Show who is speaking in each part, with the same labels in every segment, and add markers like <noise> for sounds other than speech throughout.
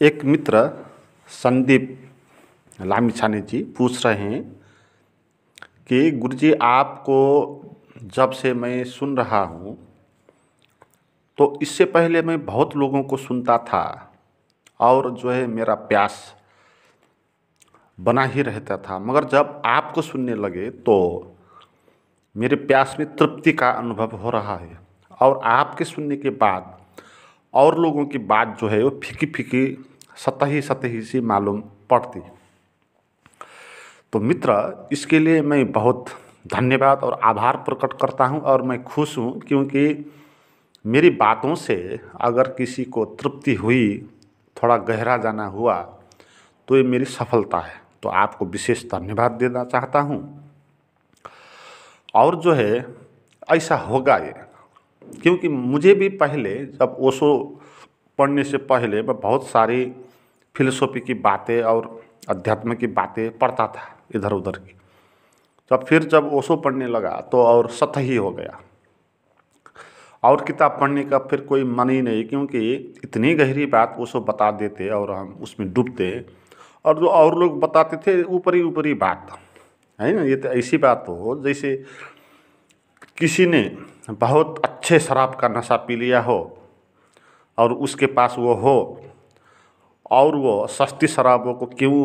Speaker 1: एक मित्र संदीप लामिछाने जी पूछ रहे हैं कि गुरु जी आपको जब से मैं सुन रहा हूँ तो इससे पहले मैं बहुत लोगों को सुनता था और जो है मेरा प्यास बना ही रहता था मगर जब आपको सुनने लगे तो मेरे प्यास में तृप्ति का अनुभव हो रहा है और आपके सुनने के बाद और लोगों की बात जो है वो फीकी फीकी सतही सतही सी मालूम पड़ती तो मित्र इसके लिए मैं बहुत धन्यवाद और आभार प्रकट करता हूँ और मैं खुश हूँ क्योंकि मेरी बातों से अगर किसी को तृप्ति हुई थोड़ा गहरा जाना हुआ तो ये मेरी सफलता है तो आपको विशेष धन्यवाद देना चाहता हूँ और जो है ऐसा होगा ये क्योंकि मुझे भी पहले जब ओशो पढ़ने से पहले मैं बहुत सारी फिलोसॉफी की बातें और अध्यात्म की बातें पढ़ता था इधर उधर की तब तो फिर जब ओशो पढ़ने लगा तो और सतही हो गया और किताब पढ़ने का फिर कोई मन ही नहीं क्योंकि इतनी गहरी बात ओशो बता देते और हम उसमें डूबते और जो और लोग बताते थे ऊपरी ऊपरी बात है ना ये तो ऐसी बात हो जैसे किसी ने बहुत अच्छे शराब का नशा पी लिया हो और उसके पास वो हो और वो सस्ती शराबों को क्यों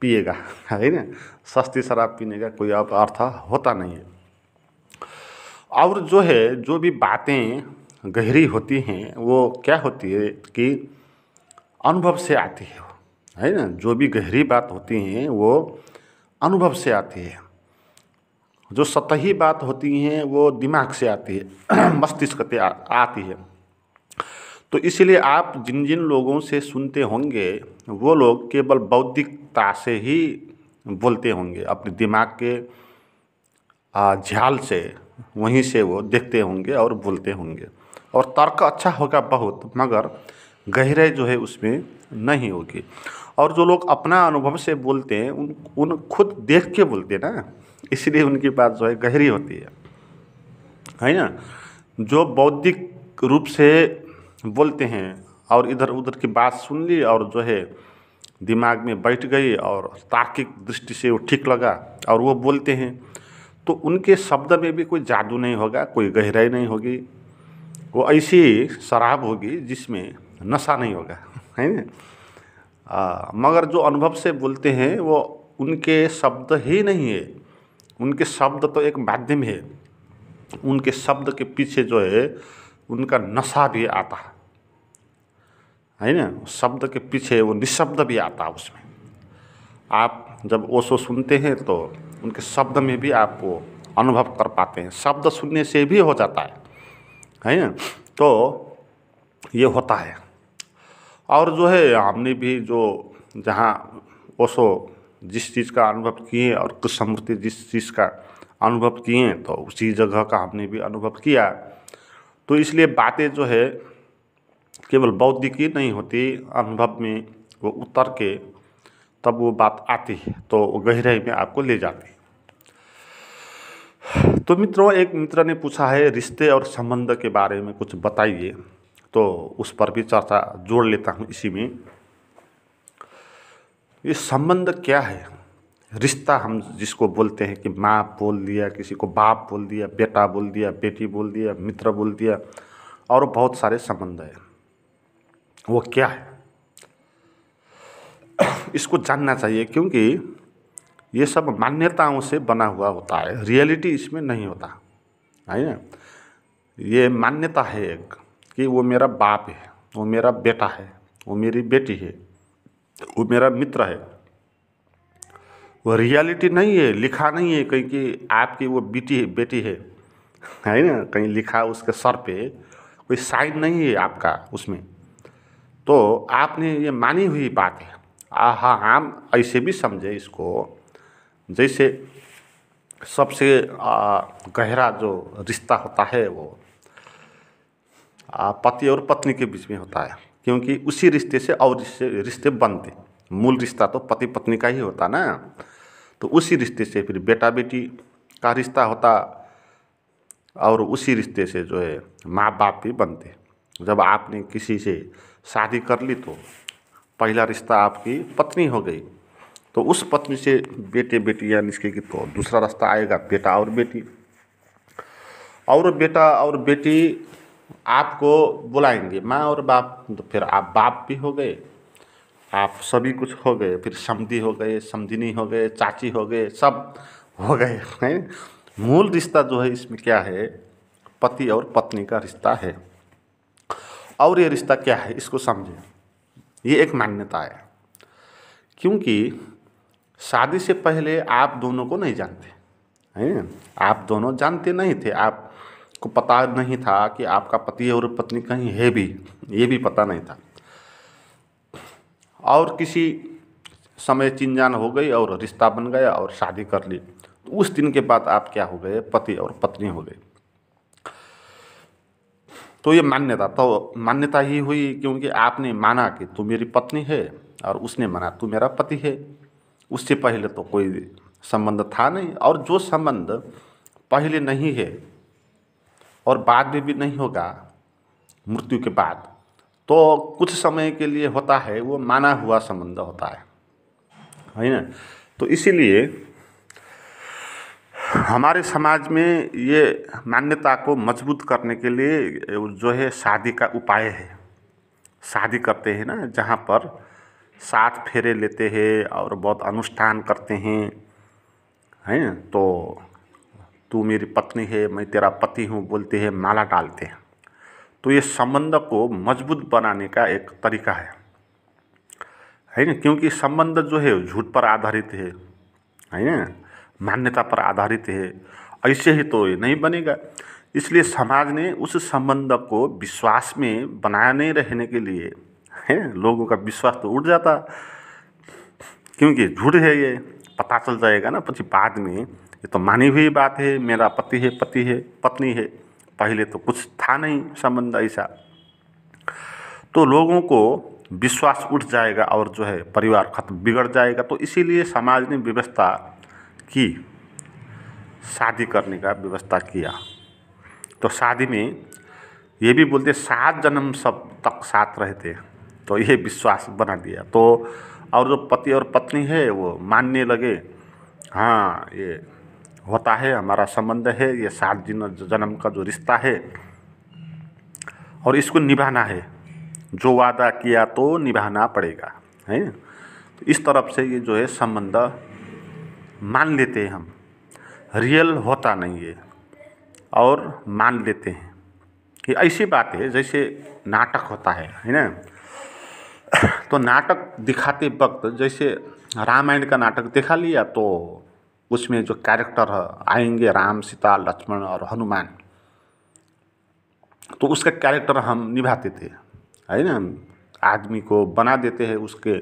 Speaker 1: पिएगा <laughs> है ना सस्ती शराब पीने का कोई अब अर्थ होता नहीं है और जो है जो भी बातें गहरी होती हैं वो क्या होती है कि अनुभव से आती है है ना जो भी गहरी बात होती हैं वो अनुभव से आती है जो सतही बात होती हैं वो दिमाग से आती है <clears throat> मस्तिष्क से आती है तो इसलिए आप जिन जिन लोगों से सुनते होंगे वो लोग केवल बौद्धिकता से ही बोलते होंगे अपने दिमाग के झाल से वहीं से वो देखते होंगे और बोलते होंगे और तर्क अच्छा होगा बहुत मगर गहरे जो है उसमें नहीं होगी और जो लोग अपना अनुभव से बोलते हैं उन उन खुद देख के बोलते हैं ना इसलिए उनकी बात जो है गहरी होती है है ना जो बौद्धिक रूप से बोलते हैं और इधर उधर की बात सुन ली और जो है दिमाग में बैठ गई और तार्किक दृष्टि से वो ठीक लगा और वो बोलते हैं तो उनके शब्द में भी कोई जादू नहीं होगा कोई गहराई नहीं होगी वो ऐसी शराब होगी जिसमें नशा नहीं होगा <laughs> है ना मगर जो अनुभव से बोलते हैं वो उनके शब्द ही नहीं है उनके शब्द तो एक माध्यम है उनके शब्द के पीछे जो है उनका नशा भी आता है है ना शब्द के पीछे वो निशब्द भी आता है उसमें आप जब ओसो सुनते हैं तो उनके शब्द में भी आप वो अनुभव कर पाते हैं शब्द सुनने से भी हो जाता है है ना तो ये होता है और जो है हमने भी जो जहाँ ओशो जिस चीज़ का अनुभव किए और कृष्ण मूर्ति जिस चीज़ का अनुभव किए तो उसी जगह का हमने भी अनुभव किया तो इसलिए बातें जो है केवल बौद्धिक ही नहीं होती अनुभव में वो उतर के तब वो बात आती है तो गहराई में आपको ले जाती है तो मित्रों एक मित्र ने पूछा है रिश्ते और संबंध के बारे में कुछ बताइए तो उस पर भी चर्चा जोड़ लेता हूँ इसी में ये संबंध क्या है रिश्ता हम जिसको बोलते हैं कि माँ बोल दिया किसी को बाप बोल दिया बेटा बोल दिया बेटी बोल दिया मित्र बोल दिया और बहुत सारे संबंध है वो क्या है <coughs> इसको जानना चाहिए क्योंकि ये सब मान्यताओं से बना हुआ होता है रियलिटी इसमें नहीं होता है ना ये मान्यता है एक कि वो मेरा बाप है वो मेरा बेटा है वो मेरी बेटी है वो मेरा मित्र है वो रियलिटी नहीं है लिखा नहीं है कहीं कि आपकी वो बेटी है बेटी है है ना कहीं लिखा उसके सर पे कोई साइन नहीं है आपका उसमें तो आपने ये मानी हुई बात है हाँ हम ऐसे भी समझे इसको जैसे सबसे गहरा जो रिश्ता होता है वो पति और पत्नी के बीच में होता है क्योंकि उसी रिश्ते से और रिश्ते रिश्ते बनते मूल रिश्ता तो पति पत्नी का ही होता ना तो उसी रिश्ते से फिर बेटा बेटी का रिश्ता होता और उसी रिश्ते से जो है माँ बाप भी बनते जब आपने किसी से शादी कर ली तो पहला रिश्ता आपकी पत्नी हो गई तो उस पत्नी से बेटे बेटी या निष्केगी तो दूसरा रास्ता आएगा बेटा और बेटी और बेटा और बेटी आपको बुलाएंगे माँ और बाप तो फिर आप बाप भी हो गए आप सभी कुछ हो गए फिर समधी हो गए समधिनी हो गए चाची हो गए सब हो गए हैं मूल रिश्ता जो है इसमें क्या है पति और पत्नी का रिश्ता है और ये रिश्ता क्या है इसको समझें ये एक मान्यता है क्योंकि शादी से पहले आप दोनों को नहीं जानते हैं आप दोनों जानते नहीं थे आप को पता नहीं था कि आपका पति और पत्नी कहीं है भी ये भी पता नहीं था और किसी समय चिंजान हो गई और रिश्ता बन गया और शादी कर ली तो उस दिन के बाद आप क्या हो गए पति और पत्नी हो गए तो ये मान्यता तो मान्यता ही हुई क्योंकि आपने माना कि तू मेरी पत्नी है और उसने माना तू मेरा पति है उससे पहले तो कोई संबंध था नहीं और जो संबंध पहले नहीं है और बाद में भी नहीं होगा मृत्यु के बाद तो कुछ समय के लिए होता है वो माना हुआ संबंध होता है है ना तो इसीलिए हमारे समाज में ये मान्यता को मजबूत करने के लिए जो है शादी का उपाय है शादी करते हैं ना जहाँ पर सात फेरे लेते हैं और बहुत अनुष्ठान करते हैं हैं तो तू मेरी पत्नी है मैं तेरा पति हूँ बोलते हैं माला डालते हैं तो ये संबंध को मजबूत बनाने का एक तरीका है है ना क्योंकि संबंध जो है झूठ पर आधारित है है ना मान्यता पर आधारित है ऐसे ही तो ये नहीं बनेगा इसलिए समाज ने उस संबंध को विश्वास में बनाया नहीं रहने के लिए है लोगों का विश्वास तो उठ जाता क्योंकि झूठ है ये पता चल जाएगा ना पची बाद में ये तो मानी हुई बात है मेरा पति है पति है पत्नी है पहले तो कुछ था नहीं संबंध ऐसा तो लोगों को विश्वास उठ जाएगा और जो है परिवार खत्म बिगड़ जाएगा तो इसीलिए समाज ने व्यवस्था की शादी करने का व्यवस्था किया तो शादी में ये भी बोलते सात जन्म सब तक साथ रहते तो ये विश्वास बना दिया तो और जो पति और पत्नी है वो मानने लगे हाँ ये होता है हमारा संबंध है ये सात दिन जन्म का जो रिश्ता है और इसको निभाना है जो वादा किया तो निभाना पड़ेगा है तो इस तरफ से ये जो है संबंध मान लेते हैं हम रियल होता नहीं है और मान लेते हैं कि ऐसी बात है जैसे नाटक होता है है ना तो नाटक दिखाते वक्त जैसे रामायण का नाटक दिखा लिया तो उसमें जो कैरेक्टर आएंगे राम सीता लक्ष्मण और हनुमान तो उसका कैरेक्टर हम निभाते थे है ना आदमी को बना देते हैं उसके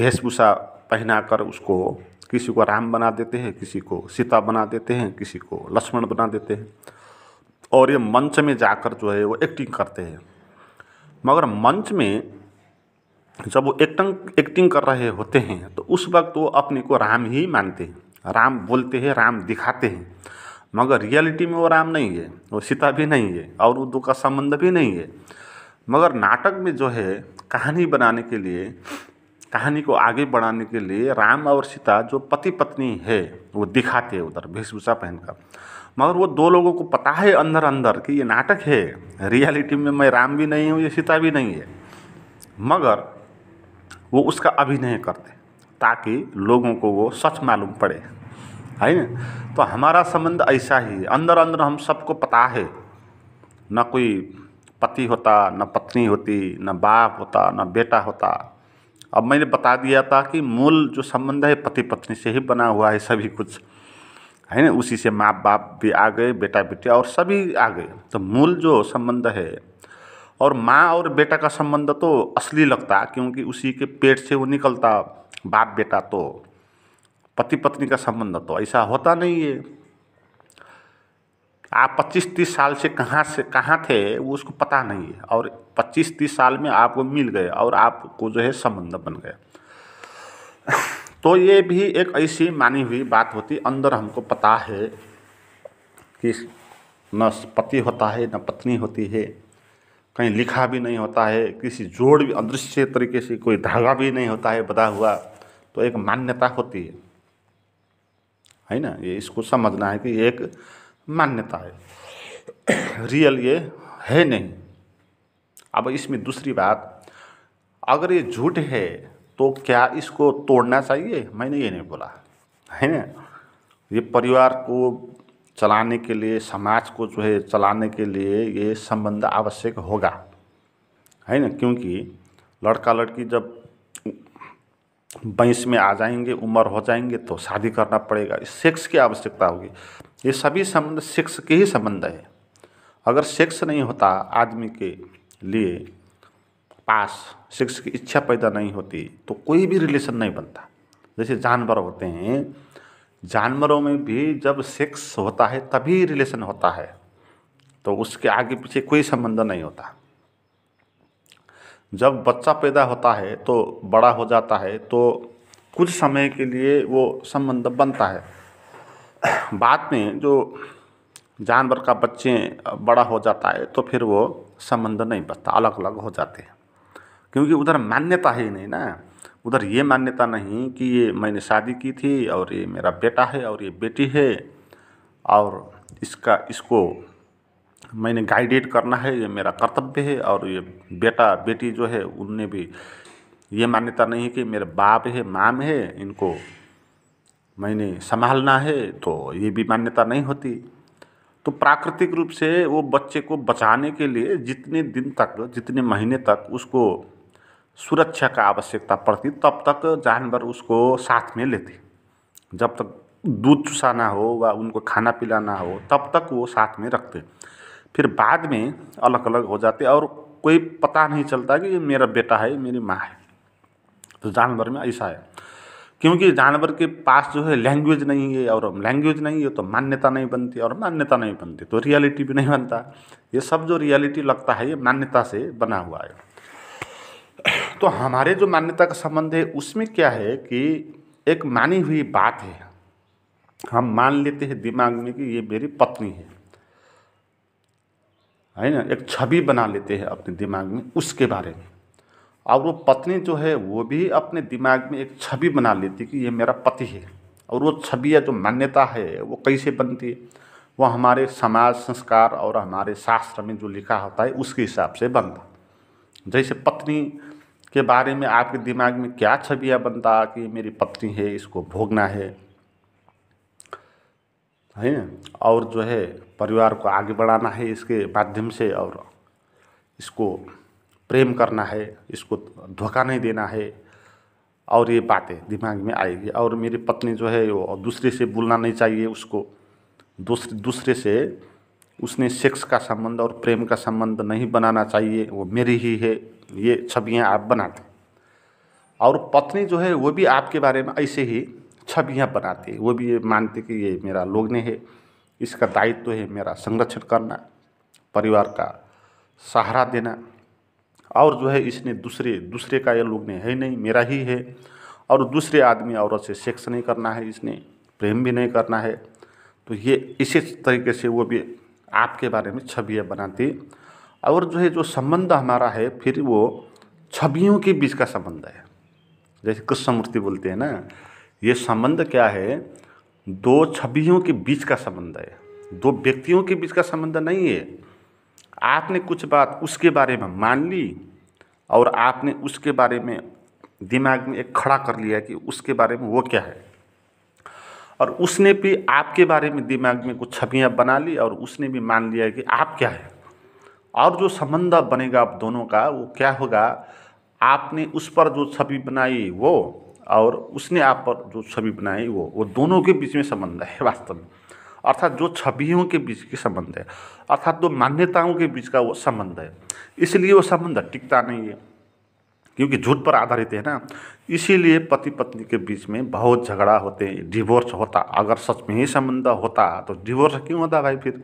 Speaker 1: वेशभूषा पहनाकर उसको किसी को राम बना देते हैं किसी को सीता बना देते हैं किसी को लक्ष्मण बना देते हैं और ये मंच में जाकर जो है वो एक्टिंग करते हैं मगर मंच में जब वो एक्टिंग एक्टिंग कर रहे होते हैं तो उस वक्त वो अपने को राम ही मानते हैं राम बोलते हैं राम दिखाते हैं मगर रियलिटी में वो राम नहीं है वो सीता भी नहीं है और उर्दू का संबंध भी नहीं है मगर नाटक में जो है कहानी बनाने के लिए कहानी को आगे बढ़ाने के लिए राम और सीता जो पति पत्नी है वो दिखाते हैं उधर वेशभूषा पहनकर मगर वो दो लोगों को पता है अंदर अंदर कि ये नाटक है रियलिटी में मैं राम भी नहीं हूँ ये सीता भी नहीं है मगर वो उसका अभिनय करते ताकि लोगों को वो सच मालूम पड़े है ना तो हमारा संबंध ऐसा ही अंदर अंदर हम सबको पता है न कोई पति होता न पत्नी होती न बाप होता न बेटा होता अब मैंने बता दिया था कि मूल जो संबंध है पति पत्नी से ही बना हुआ है सभी कुछ है ना उसी से माँ बाप भी आ गए बेटा बेटी और सभी आ गए तो मूल जो संबंध है और माँ और बेटा का संबंध तो असली लगता क्योंकि उसी के पेट से वो निकलता बाप बेटा तो पति पत्नी का संबंध तो ऐसा होता नहीं है आप पच्चीस तीस साल से कहाँ से कहाँ थे वो उसको पता नहीं है और पच्चीस तीस साल में आपको मिल गए और आपको जो है संबंध बन गया तो ये भी एक ऐसी मानी हुई बात होती अंदर हमको पता है कि न पति होता है न पत्नी होती है कहीं लिखा भी नहीं होता है किसी जोड़ भी अदृश्य तरीके से कोई धागा भी नहीं होता है बदा हुआ तो एक मान्यता होती है है ना ये इसको समझना है कि एक मान्यता है रियल ये है नहीं अब इसमें दूसरी बात अगर ये झूठ है तो क्या इसको तोड़ना चाहिए मैंने ये नहीं बोला है ना ये परिवार को चलाने के लिए समाज को जो है चलाने के लिए ये संबंध आवश्यक होगा है ना क्योंकि लड़का लड़की जब बाईस में आ जाएंगे उम्र हो जाएंगे तो शादी करना पड़ेगा सेक्स की आवश्यकता होगी ये सभी संबंध सेक्स के ही संबंध है अगर सेक्स नहीं होता आदमी के लिए पास सेक्स की इच्छा पैदा नहीं होती तो कोई भी रिलेशन नहीं बनता जैसे जानवर होते हैं जानवरों में भी जब सेक्स होता है तभी रिलेशन होता है तो उसके आगे पीछे कोई संबंध नहीं होता जब बच्चा पैदा होता है तो बड़ा हो जाता है तो कुछ समय के लिए वो संबंध बनता है बाद में जो जानवर का बच्चे बड़ा हो जाता है तो फिर वो संबंध नहीं बचता अलग अलग हो जाते हैं क्योंकि उधर मान्यता ही नहीं ना उधर ये मान्यता नहीं कि ये मैंने शादी की थी और ये मेरा बेटा है और ये बेटी है और इसका इसको मैंने गाइडेड करना है ये मेरा कर्तव्य है और ये बेटा बेटी जो है उनने भी ये मान्यता नहीं है कि मेरे बाप है माम है इनको मैंने संभालना है तो ये भी मान्यता नहीं होती तो प्राकृतिक रूप से वो बच्चे को बचाने के लिए जितने दिन तक जितने महीने तक उसको सुरक्षा का आवश्यकता पड़ती तब तक जानवर उसको साथ में लेते जब तक दूध चुसाना हो व उनको खाना पिलाना हो तब तक वो साथ में रखते फिर बाद में अलग अलग हो जाते और कोई पता नहीं चलता कि ये मेरा बेटा है मेरी माँ है तो जानवर में ऐसा है क्योंकि जानवर के पास जो है लैंग्वेज नहीं है और लैंग्वेज नहीं है तो मान्यता नहीं बनती और मान्यता नहीं बनती तो रियलिटी भी नहीं बनता ये सब जो रियलिटी लगता है ये मान्यता से बना हुआ है तो हमारे जो मान्यता का संबंध है उसमें क्या है कि एक मानी हुई बात है हम मान लेते हैं दिमाग में कि ये मेरी पत्नी है है ना एक छवि बना लेते हैं अपने दिमाग में उसके बारे में और वो पत्नी जो है वो भी अपने दिमाग में एक छवि बना लेती कि ये मेरा पति है और वो छवि या जो मान्यता है वो कैसे बनती है वो हमारे समाज संस्कार और हमारे शास्त्र में जो लिखा होता है उसके हिसाब से बनता जैसे पत्नी के बारे में आपके दिमाग में क्या छवियाँ बनता कि मेरी पत्नी है इसको भोगना है है और जो है परिवार को आगे बढ़ाना है इसके माध्यम से और इसको प्रेम करना है इसको धोखा नहीं देना है और ये बातें दिमाग में आएगी और मेरी पत्नी जो है वो दूसरे से बोलना नहीं चाहिए उसको दूसरे दूसरे से उसने सेक्स का संबंध और प्रेम का संबंध नहीं बनाना चाहिए वो मेरी ही है ये छवियाँ आप बनाते और पत्नी जो है वो भी आपके बारे में ऐसे ही छवियाँ बनाते वो भी ये मानते कि ये मेरा लोग ने है इसका दायित्व तो है मेरा संरक्षण करना परिवार का सहारा देना और जो है इसने दूसरे दूसरे का ये लोग ने है नहीं मेरा ही है और दूसरे आदमी औरत से सेक्स नहीं करना है इसने प्रेम भी नहीं करना है तो ये इसी तरीके से वो भी आपके बारे में छवियाँ बनाती और जो है जो संबंध हमारा है फिर वो छवियों के बीच का संबंध है जैसे कृष्ण मूर्ति बोलते हैं ना ये संबंध क्या है दो छवियों के बीच का संबंध है दो व्यक्तियों के बीच का संबंध नहीं है आपने कुछ बात उसके बारे में मान ली और आपने उसके बारे में दिमाग में एक खड़ा कर लिया कि उसके बारे में वो क्या है और उसने भी आपके बारे में दिमाग में कुछ छवियाँ बना ली और उसने भी मान लिया कि आप क्या है और जो संबंध बनेगा आप दोनों का वो क्या होगा आपने उस पर जो छवि बनाई वो और उसने आप पर जो छवि बनाई वो वो दोनों के बीच में संबंध है वास्तव में अर्थात जो छवियों के बीच के संबंध है अर्थात जो मान्यताओं के बीच का वो संबंध है इसलिए वो संबंध टिकता नहीं है क्योंकि झूठ पर आधारित है ना इसीलिए पति पत्नी के बीच में बहुत झगड़ा होते हैं डिवोर्स होता अगर सच में ही संबंध होता तो डिवोर्स क्यों होता भाई फिर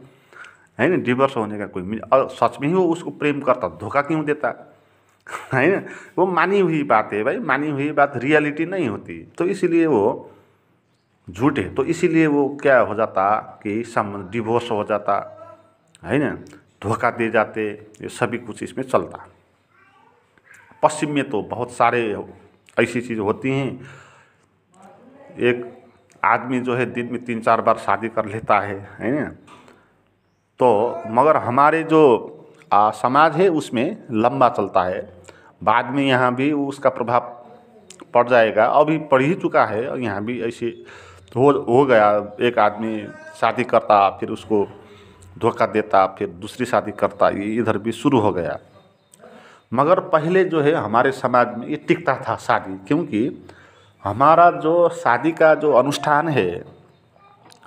Speaker 1: है ना डिवोर्स होने का कोई सच में ही वो उसको प्रेम करता धोखा क्यों देता <laughs> है ना वो मानी हुई बात है भाई मानी हुई बात रियलिटी नहीं होती तो इसीलिए वो झूठे तो इसीलिए वो क्या हो जाता कि संबंध डिवोर्स हो जाता है ना धोखा दे जाते ये सभी कुछ इसमें चलता पश्चिम में तो बहुत सारे ऐसी चीज़ होती हैं एक आदमी जो है दिन में तीन चार बार शादी कर लेता है है ना तो मगर हमारे जो आ, समाज है उसमें लंबा चलता है बाद में यहाँ भी उसका प्रभाव पड़ जाएगा अभी पढ़ ही चुका है और यहाँ भी ऐसे हो हो गया एक आदमी शादी करता फिर उसको धोखा देता फिर दूसरी शादी करता ये इधर भी शुरू हो गया मगर पहले जो है हमारे समाज में ये टिकता था शादी क्योंकि हमारा जो शादी का जो अनुष्ठान है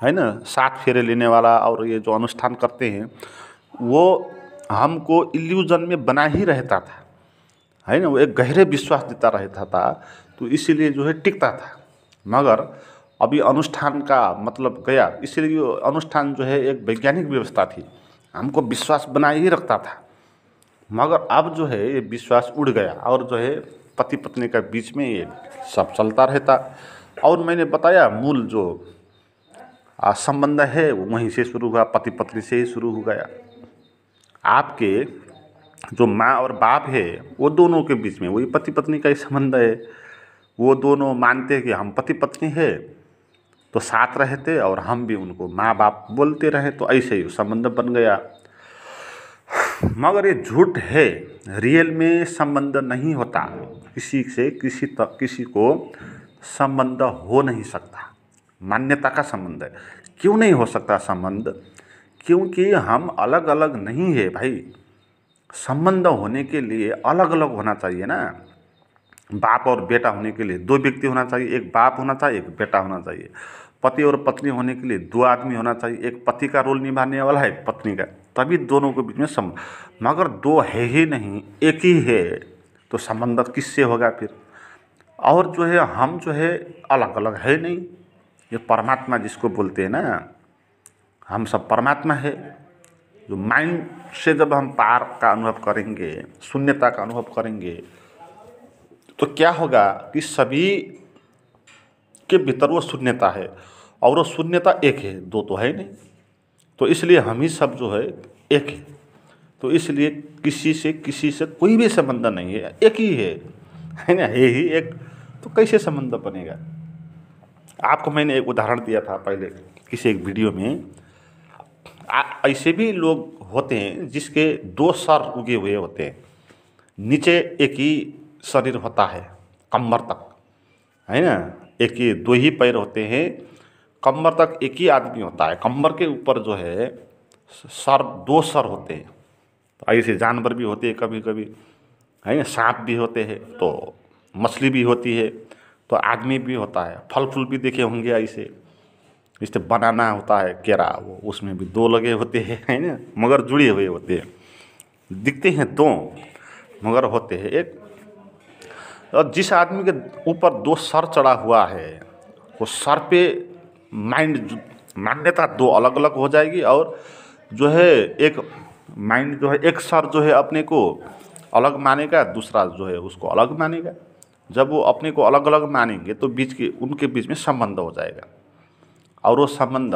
Speaker 1: है ना सात फेरे लेने वाला और ये जो अनुष्ठान करते हैं वो हमको इल्यूजन में बना ही रहता था है ना वो एक गहरे विश्वास देता रहता था तो इसीलिए जो है टिकता था मगर अभी अनुष्ठान का मतलब गया इसीलिए अनुष्ठान जो है एक वैज्ञानिक व्यवस्था थी हमको विश्वास बनाए ही रखता था मगर अब जो है ये विश्वास उड़ गया और जो है पति पत्नी के बीच में ये सब चलता रहता और मैंने बताया मूल जो संबंध है वो वहीं से शुरू हुआ पति पत्नी से ही शुरू हो गया आपके जो माँ और बाप है वो दोनों के बीच में वही पति पत्नी का ही संबंध है वो दोनों मानते हैं कि हम पति पत्नी है तो साथ रहते और हम भी उनको माँ बाप बोलते रहे तो ऐसे ही संबंध बन गया मगर ये झूठ है रियल में संबंध नहीं होता किसी से किसी तक किसी को संबंध हो नहीं सकता मान्यता का संबंध है क्यों नहीं हो सकता संबंध क्योंकि हम अलग अलग नहीं है भाई संबंध होने के लिए अलग अलग होना चाहिए ना बाप और बेटा होने के लिए दो व्यक्ति होना चाहिए एक बाप होना चाहिए एक बेटा होना चाहिए पति और पत्नी होने के लिए दो आदमी होना चाहिए एक पति का रोल निभाने वाला है पत्नी का तभी दोनों के बीच में संबंध मगर दो है ही नहीं एक ही है तो संबंध किससे होगा फिर और जो है हम जो है अलग अलग है नहीं ये परमात्मा जिसको बोलते हैं ना हम सब परमात्मा है जो माइंड से जब हम पार का अनुभव करेंगे शून्यता का अनुभव करेंगे तो क्या होगा कि सभी के भीतर वो शून्यता है और वो शून्यता एक है दो तो है नहीं तो इसलिए हम ही सब जो है एक है तो इसलिए किसी से किसी से कोई भी संबंध नहीं है एक ही है है ना है ही एक तो कैसे संबंध बनेगा आपको मैंने एक उदाहरण दिया था पहले किसी एक वीडियो में ऐसे भी लोग होते हैं जिसके दो सर उगे हुए होते हैं नीचे एक ही शरीर होता है कमर तक है ना एक ही दो ही पैर होते हैं कमर तक एक ही आदमी होता है कमर के ऊपर जो है सर दो सर होते हैं तो ऐसे जानवर भी होते हैं कभी कभी है ना सांप भी होते हैं तो मछली भी होती है तो आदमी भी होता है फल फूल भी देखे होंगे ऐसे जैसे बनाना होता है केरा वो उसमें भी दो लगे होते हैं है ना मगर जुड़े हुए होते हैं दिखते हैं दो मगर होते हैं एक और जिस आदमी के ऊपर दो सर चढ़ा हुआ है वो सर पे माइंड मान्यता दो अलग अलग हो जाएगी और जो है एक माइंड जो है एक सर जो है अपने को अलग मानेगा दूसरा जो है उसको अलग मानेगा जब वो अपने को अलग अलग मानेंगे तो बीच के उनके बीच में संबंध हो जाएगा और वो संबंध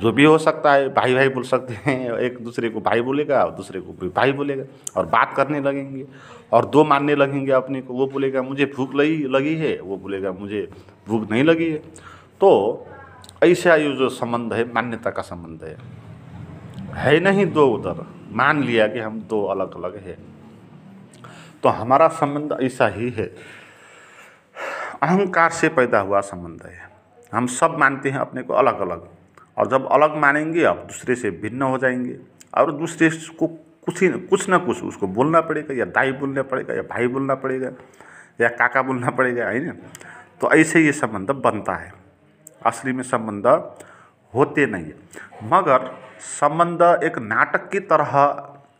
Speaker 1: जो भी हो सकता है भाई भाई बोल सकते हैं एक दूसरे को भाई बोलेगा और दूसरे को भी भाई बोलेगा और बात करने लगेंगे और दो मानने लगेंगे अपने को वो बोलेगा मुझे भूख लगी लगी है वो बोलेगा मुझे भूख नहीं लगी है तो ऐसा ये जो संबंध है मान्यता का संबंध है है नहीं दो उधर मान लिया कि हम दो अलग अलग है तो हमारा संबंध ऐसा ही है अहंकार से पैदा हुआ संबंध है हम सब मानते हैं अपने को अलग अलग और जब अलग मानेंगे आप दूसरे से भिन्न हो जाएंगे और दूसरे को कुछ ही कुछ ना कुछ उसको बोलना पड़ेगा या दाई बोलना पड़ेगा या भाई बोलना पड़ेगा या काका बोलना पड़ेगा है ना तो ऐसे ये संबंध बनता है असली में संबंध होते नहीं है मगर संबंध एक नाटक की तरह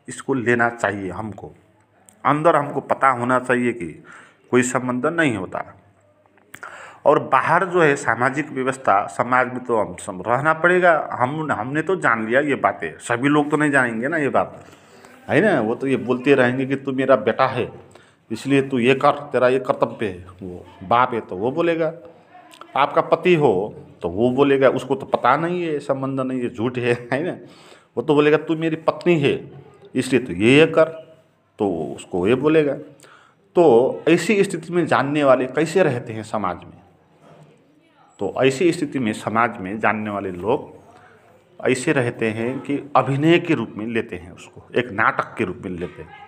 Speaker 1: इसको लेना चाहिए हमको अंदर हमको पता होना चाहिए कि कोई संबंध नहीं होता और बाहर जो है सामाजिक व्यवस्था समाज में तो हम रहना पड़ेगा हम हमने तो जान लिया ये बातें सभी लोग तो नहीं जानेंगे ना ये बात है ना वो तो ये बोलते रहेंगे कि तू मेरा बेटा है इसलिए तू ये कर तेरा ये कर्तव्य है वो बाप है तो वो बोलेगा आपका पति हो तो वो बोलेगा उसको तो पता नहीं है संबंध नहीं है झूठ है है ना वो तो बोलेगा तू मेरी पत्नी है इसलिए तो ये ये कर तो उसको ये बोलेगा तो ऐसी स्थिति में जानने वाले कैसे रहते हैं समाज में तो ऐसी स्थिति में समाज में जानने वाले लोग ऐसे रहते हैं कि अभिनय के रूप में लेते हैं उसको एक नाटक के रूप में लेते हैं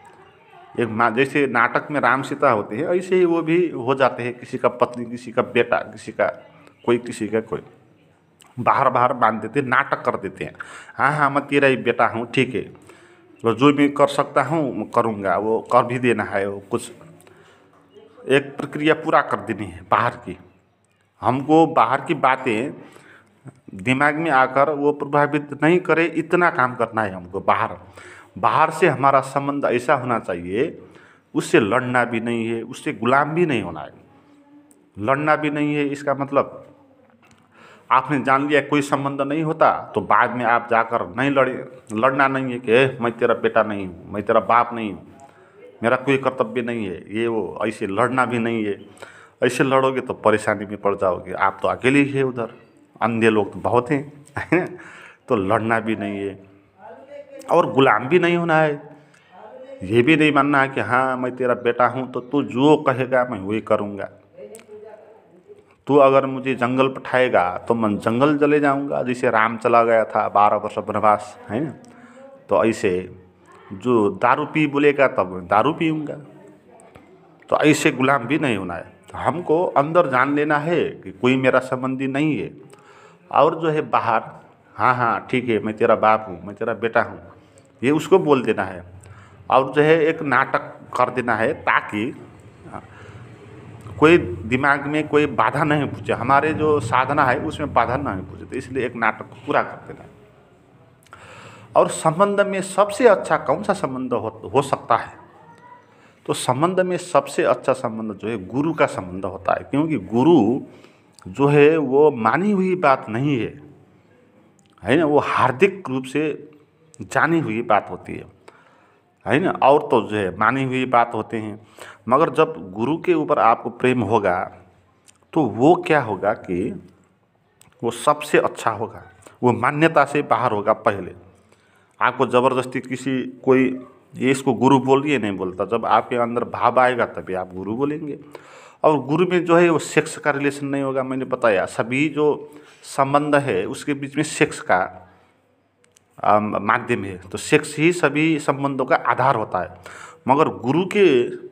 Speaker 1: एक जैसे नाटक में राम सीता होते हैं ऐसे ही वो भी हो जाते हैं किसी का पत्नी किसी का बेटा किसी का कोई किसी का कोई बाहर बाहर बांध देते नाटक कर देते हैं हाँ हाँ मैं तेरा ही बेटा हूँ ठीक है तो जो भी कर सकता हूँ करूँगा वो कर भी देना है वो कुछ एक प्रक्रिया पूरा कर देनी है बाहर की हमको बाहर की बातें दिमाग में आकर वो प्रभावित नहीं करे इतना काम करना है हमको बाहर बाहर से हमारा संबंध ऐसा होना चाहिए उससे लड़ना भी नहीं है उससे गुलाम भी नहीं होना है लड़ना भी नहीं है इसका मतलब आपने जान लिया कोई संबंध नहीं होता तो बाद में आप जाकर नहीं लड़े लड़ना नहीं है कि मैं तेरा बेटा नहीं हूँ मैं तेरा बाप नहीं हूँ मेरा कोई कर्तव्य नहीं है ये वो ऐसे लड़ना भी नहीं है ऐसे लड़ोगे तो परेशानी में पड़ जाओगे आप तो अकेले ही है उधर अंधे लोग तो बहुत हैं है तो लड़ना भी नहीं है और गुलाम भी नहीं होना है ये भी नहीं मानना है कि हाँ मैं तेरा बेटा हूँ तो तू जो कहेगा मैं वही करूँगा तू अगर मुझे जंगल पठाएगा तो मैं जंगल चले जाऊँगा जैसे राम चला गया था बारह वर्ष वनवास है ना तो ऐसे जो दारू पी बोलेगा तब दारू पीऊँगा तो ऐसे गुलाम भी नहीं होना है हमको अंदर जान लेना है कि कोई मेरा संबंधी नहीं है और जो है बाहर हाँ हाँ ठीक है मैं तेरा बाप हूँ मैं तेरा बेटा हूँ ये उसको बोल देना है और जो है एक नाटक कर देना है ताकि हाँ, कोई दिमाग में कोई बाधा नहीं पूछे हमारे जो साधना है उसमें बाधा नहीं पूछे तो इसलिए एक नाटक पूरा कर देना है और संबंध में सबसे अच्छा कौन सा संबंध हो, हो सकता है तो संबंध में सबसे अच्छा संबंध जो है गुरु का संबंध होता है क्योंकि गुरु जो है वो मानी हुई बात नहीं है है ना वो हार्दिक रूप से जानी हुई बात होती है है ना और तो जो है मानी हुई बात होते हैं मगर जब गुरु के ऊपर आपको प्रेम होगा तो वो क्या होगा कि वो सबसे अच्छा होगा वो मान्यता से बाहर होगा पहले आपको ज़बरदस्ती किसी कोई ये इसको गुरु बोलिए नहीं बोलता जब आपके अंदर भाव आएगा तभी आप गुरु बोलेंगे और गुरु में जो है वो सेक्स का रिलेशन नहीं होगा मैंने बताया सभी जो संबंध है उसके बीच में सेक्स का माध्यम है तो सेक्स ही सभी संबंधों का आधार होता है मगर गुरु के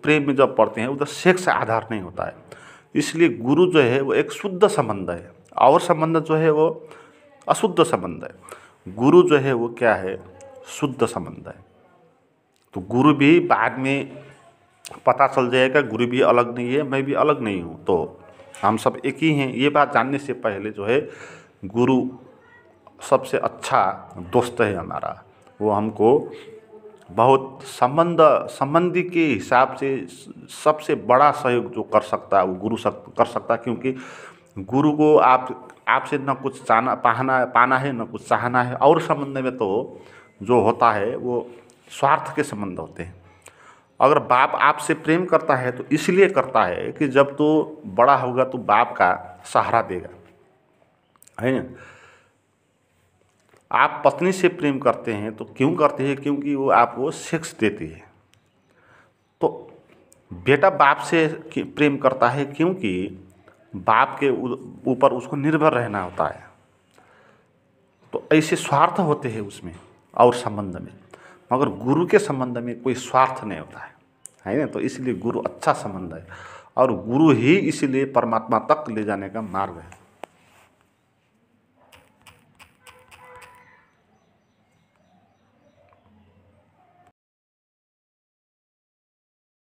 Speaker 1: प्रेम में जब पढ़ते हैं उधर सेक्स आधार नहीं होता है इसलिए गुरु जो है वो एक शुद्ध संबंध है और संबंध जो है वो अशुद्ध संबंध है गुरु जो है वो क्या है शुद्ध संबंध है तो गुरु भी बाद में पता चल जाएगा गुरु भी अलग नहीं है मैं भी अलग नहीं हूँ तो हम सब एक ही हैं ये बात जानने से पहले जो है गुरु सबसे अच्छा दोस्त है हमारा वो हमको बहुत संबंध संबंधी के हिसाब से सबसे बड़ा सहयोग जो कर सकता है वो गुरु सक, कर सकता है क्योंकि गुरु को आप आपसे न कुछ चाहना पाना पाना है न कुछ चाहना है और संबंध में तो जो होता है वो स्वार्थ के संबंध होते हैं अगर बाप आपसे प्रेम करता है तो इसलिए करता है कि जब तो बड़ा होगा तो बाप का सहारा देगा है ना आप पत्नी से प्रेम करते हैं तो क्यों करते हैं क्योंकि वो आपको सेक्स देती है तो बेटा बाप से प्रेम करता है क्योंकि बाप के ऊपर उसको निर्भर रहना होता है तो ऐसे स्वार्थ होते हैं उसमें और संबंध में मगर गुरु के संबंध में कोई स्वार्थ नहीं होता है है ना तो इसलिए गुरु अच्छा संबंध है और गुरु ही इसलिए परमात्मा तक ले जाने का मार्ग है